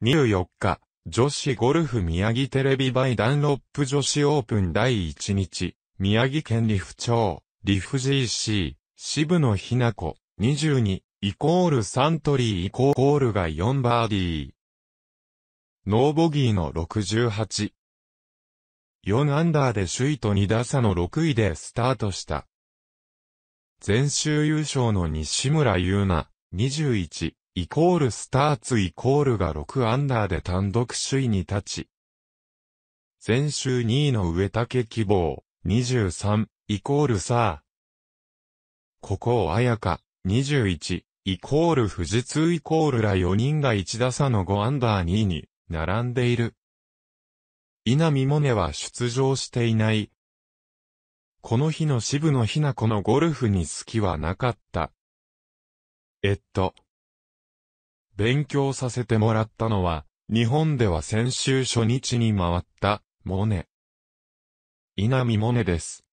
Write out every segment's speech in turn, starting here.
24日、女子ゴルフ宮城テレビバイダンロップ女子オープン第1日、宮城県リフ町、リフ GC、渋野日な子、22、イコールサントリーイコールが4バーディー。ノーボギーの68。4アンダーで首位と2打差の6位でスタートした。前週優勝の西村優奈、21、イコールスターツイコールが6アンダーで単独首位に立ち、前週2位の植竹希望、23、イコールさあ。ここ綾香、21、イコール富士通イコールら4人が1打差の5アンダー2位に、並んでいる。稲見萌寧は出場していない。この日の渋野日向子のゴルフに好きはなかった。えっと、勉強させてもらったのは、日本では先週初日に回った、モネ。稲見モネです。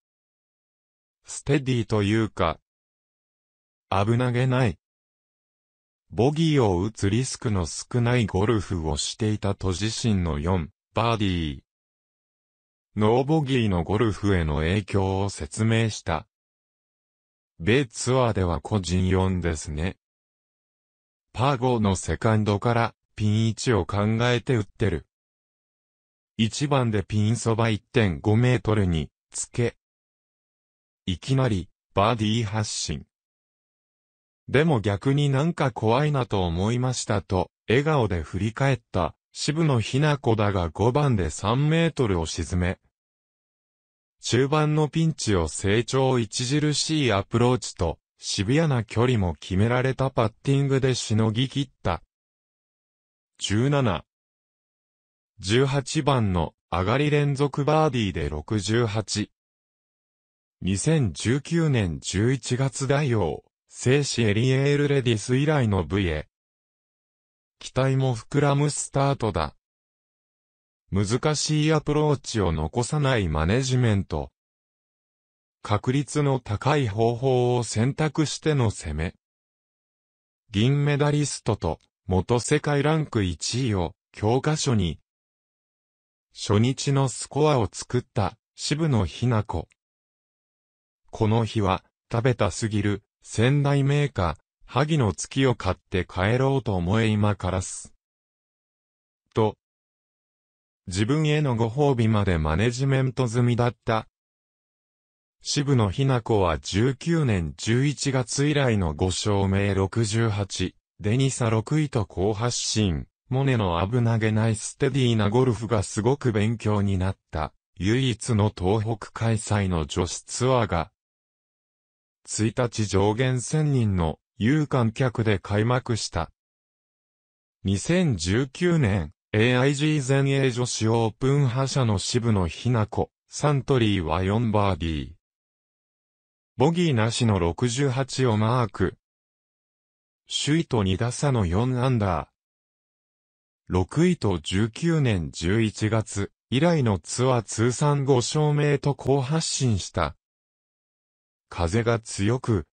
ステディというか、危なげない。ボギーを打つリスクの少ないゴルフをしていたと自身の4、バーディー。ノーボギーのゴルフへの影響を説明した。米ツアーでは個人4ですね。パー5のセカンドからピン位置を考えて打ってる。1番でピンそば1.5メートルにつけ。いきなりバーディー発進。でも逆になんか怖いなと思いましたと、笑顔で振り返った渋野ひな子だが5番で3メートルを沈め。中盤のピンチを成長著しいアプローチとシビアな距離も決められたパッティングでしのぎ切った。17。18番の上がり連続バーディーで68。2019年11月大王、聖子エリエールレディス以来の部へ。期待も膨らむスタートだ。難しいアプローチを残さないマネジメント。確率の高い方法を選択しての攻め。銀メダリストと元世界ランク1位を教科書に初日のスコアを作った渋野日向子。この日は食べたすぎる仙台メーカー萩の月を買って帰ろうと思え今からす。と、自分へのご褒美までマネジメント済みだった渋野日向子は19年11月以来の5勝目68、デニサ6位と好発進。モネの危なげないステディーなゴルフがすごく勉強になった。唯一の東北開催の女子ツアーが、1日上限1000人の有観客で開幕した。2019年、AIG 全英女子オープン覇者の渋野日向子、サントリーは4バーディー。ボギーなしの68をマーク。首位と2打差の4アンダー。6位と19年11月以来のツアー通算5勝目へと好発進した。風が強く、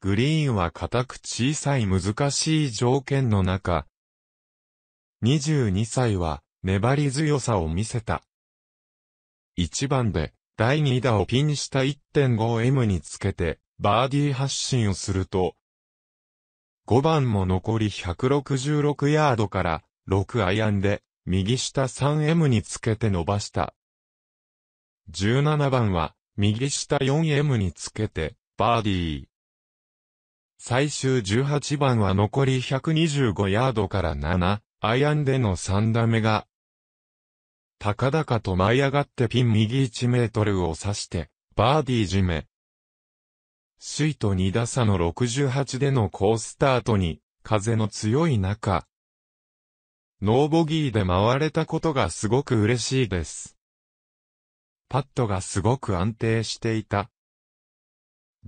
グリーンは硬く小さい難しい条件の中、22歳は粘り強さを見せた。1番で第2打をピン下 1.5M につけて、バーディー発進をすると、5番も残り166ヤードから6アイアンで右下 3M につけて伸ばした。17番は右下 4M につけてバーディー。最終18番は残り125ヤードから7アイアンでの3打目が高々と舞い上がってピン右1メートルを指して、バーディー締め。首位と2打差の68での好スタートに、風の強い中、ノーボギーで回れたことがすごく嬉しいです。パットがすごく安定していた。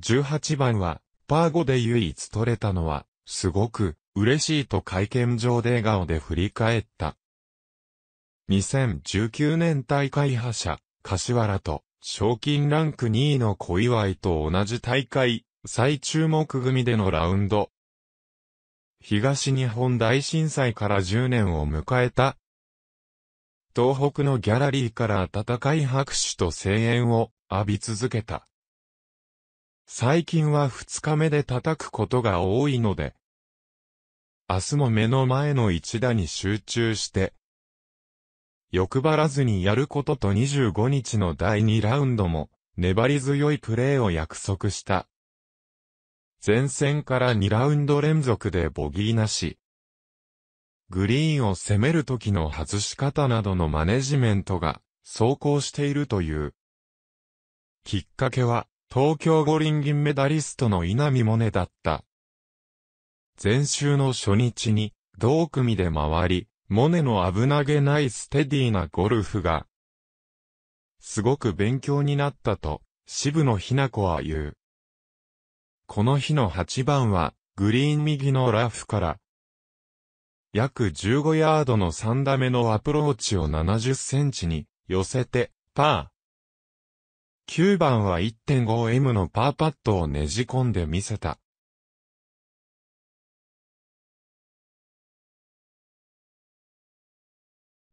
18番は、パー5で唯一取れたのは、すごく嬉しいと会見場で笑顔で振り返った。2019年大会覇者、柏原と、賞金ランク2位の小祝と同じ大会、最注目組でのラウンド。東日本大震災から10年を迎えた。東北のギャラリーから温かい拍手と声援を浴び続けた。最近は2日目で叩くことが多いので、明日も目の前の一打に集中して、欲張らずにやることと25日の第2ラウンドも、粘り強いプレーを約束した。前線から2ラウンド連続でボギーなし。グリーンを攻める時の外し方などのマネジメントが、走行しているという。きっかけは、東京五輪銀メダリストの稲見萌寧だった。前週の初日に、同組で回り、モネの危なげないステディーなゴルフが、すごく勉強になったと、渋野日向子は言う。この日の8番は、グリーン右のラフから、約15ヤードの3打目のアプローチを70センチに寄せて、パー。9番は 1.5M のパーパットをねじ込んでみせた。